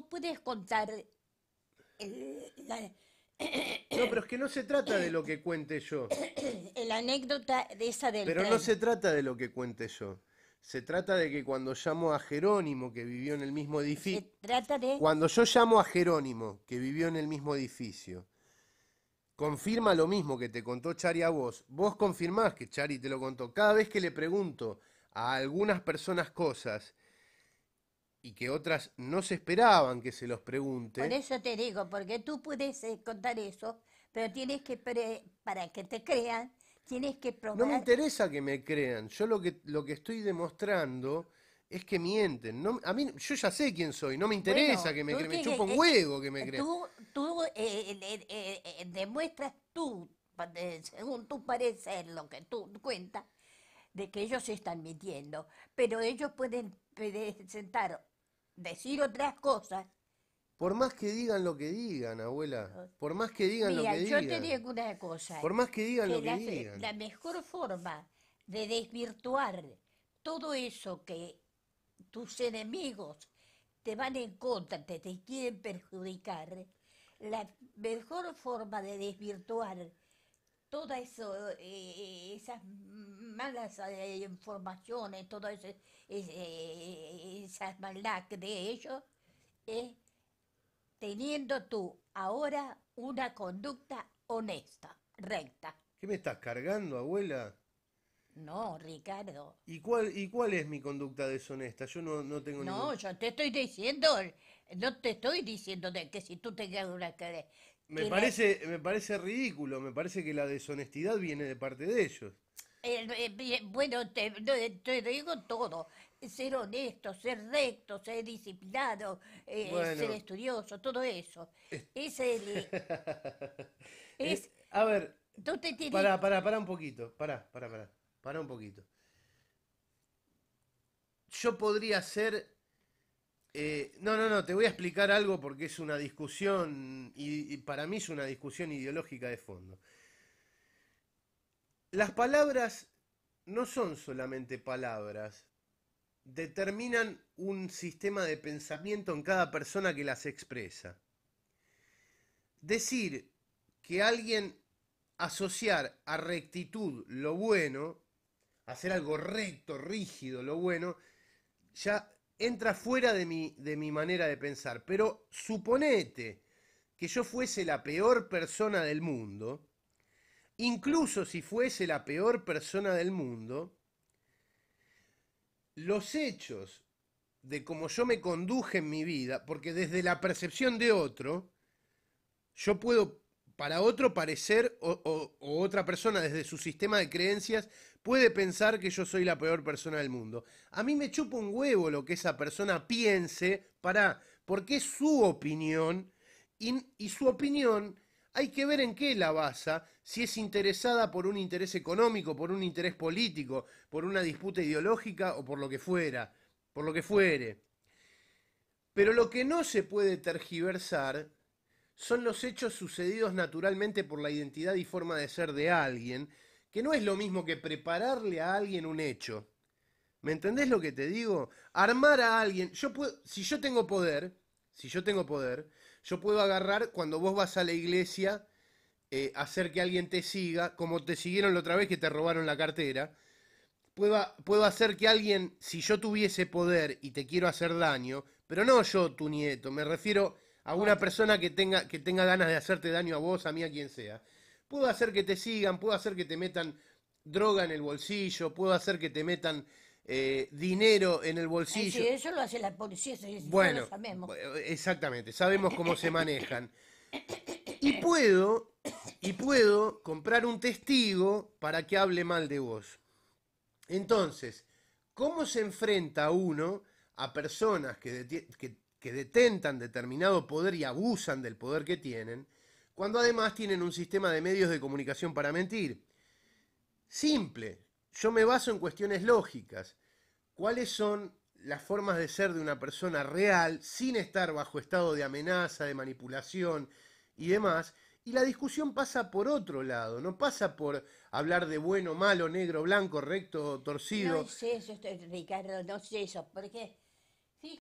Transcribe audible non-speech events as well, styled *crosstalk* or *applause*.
tú puedes contar no, pero es que no se trata de lo que cuente yo. *coughs* La anécdota de esa del Pero no se trata de lo que cuente yo. Se trata de que cuando llamo a Jerónimo, que vivió en el mismo edificio. trata de. Cuando yo llamo a Jerónimo, que vivió en el mismo edificio, confirma lo mismo que te contó Chari a vos. Vos confirmás que Chari te lo contó. Cada vez que le pregunto a algunas personas cosas y que otras no se esperaban que se los pregunte. Por eso te digo, porque tú puedes eh, contar eso, pero tienes que, para que te crean, tienes que probar. No me interesa que me crean, yo lo que, lo que estoy demostrando es que mienten. No, a mí, yo ya sé quién soy, no me interesa que me crean, me chupa un huevo que me eh, crean. Tú, eh, demuestras tú, según tu parecer, lo que tú cuentas, de que ellos se están mintiendo, pero ellos pueden presentar decir otras cosas. Por más que digan lo que digan, abuela. Por más que digan lo que digan. Yo te digo una cosa. Por más que digan lo que digan. La mejor forma de desvirtuar todo eso que tus enemigos te van en contra, te, quieren perjudicar, la mejor forma de desvirtuar todas eh, esas malas informaciones, todo ese eh, eh, esa maldad de ellos, es teniendo tú ahora una conducta honesta, recta. ¿Qué me estás cargando, abuela? No, Ricardo. ¿Y cuál, y cuál es mi conducta deshonesta? Yo no, no tengo No, yo te estoy diciendo, no te estoy diciendo que si tú tengas una que. Me parece, me parece ridículo, me parece que la deshonestidad viene de parte de ellos. Eh, bueno, eh, te, digo todo. Ser honesto, ser recto, ser disciplinado, eh, ser estudioso, todo eso. Es *laughs* a ver, para un poquito, para para para un poquito. Yo podría ser... no, no, no, te voy a explicar algo porque es una discusión, y, y para mí es una discusión ideológica de fondo las palabras no son solamente palabras, determinan un sistema de pensamiento en cada persona que las expresa. Decir que alguien asociar a rectitud lo bueno, hacer algo recto, rígido, lo bueno, ya entra fuera de mi, de mi manera de pensar. Pero suponete que yo fuese la peor persona del mundo, Incluso si fuese la peor persona del mundo, los hechos de cómo yo me conduje en mi vida, porque desde la percepción de otro, yo puedo, para otro parecer, o, otra persona desde su sistema de creencias, puede pensar que yo soy la peor persona del mundo. A mí me chupa un huevo lo que esa persona piense, para, porque es su opinión, y su opinión hay que ver en qué la basa, si es interesada por un interés económico, por un interés político, por una disputa ideológica o por lo que fuera, por lo que fuere. Pero lo que no se puede tergiversar son los hechos sucedidos naturalmente por la identidad y forma de ser de alguien, que no es lo mismo que prepararle a alguien un hecho. ¿Me entendés lo que te digo? Armar a alguien, yo puedo, si yo tengo poder, si yo tengo poder, yo puedo agarrar cuando vos vas a la iglesia, eh, hacer que alguien te siga, como te siguieron la otra vez que te robaron la cartera. Puedo, puedo hacer que alguien, si yo tuviese poder y te quiero hacer daño, pero no yo, tu nieto, me refiero a una persona que tenga, que tenga ganas de hacerte daño a vos, a mí, a quien sea. Puedo hacer que te sigan, puedo hacer que te metan droga en el bolsillo, puedo hacer que te metan eh, dinero en el bolsillo. Sí, eso lo hace la policía, eso bueno, lo sabemos. Eh, exactamente, sabemos cómo se manejan. Y puedo, y puedo comprar un testigo para que hable mal de vos. Entonces, ¿cómo se enfrenta uno a personas que, que detentan determinado poder y abusan del poder que tienen, cuando además tienen un sistema de medios de comunicación para mentir? Simple, yo me baso en cuestiones lógicas. ¿Cuáles son las formas de ser de una persona real sin estar bajo estado de amenaza, de manipulación y demás? Y la discusión pasa por otro lado, no pasa por hablar de bueno, malo, negro, blanco, recto, torcido. No sé, eso, este, Ricardo, no sé eso, qué?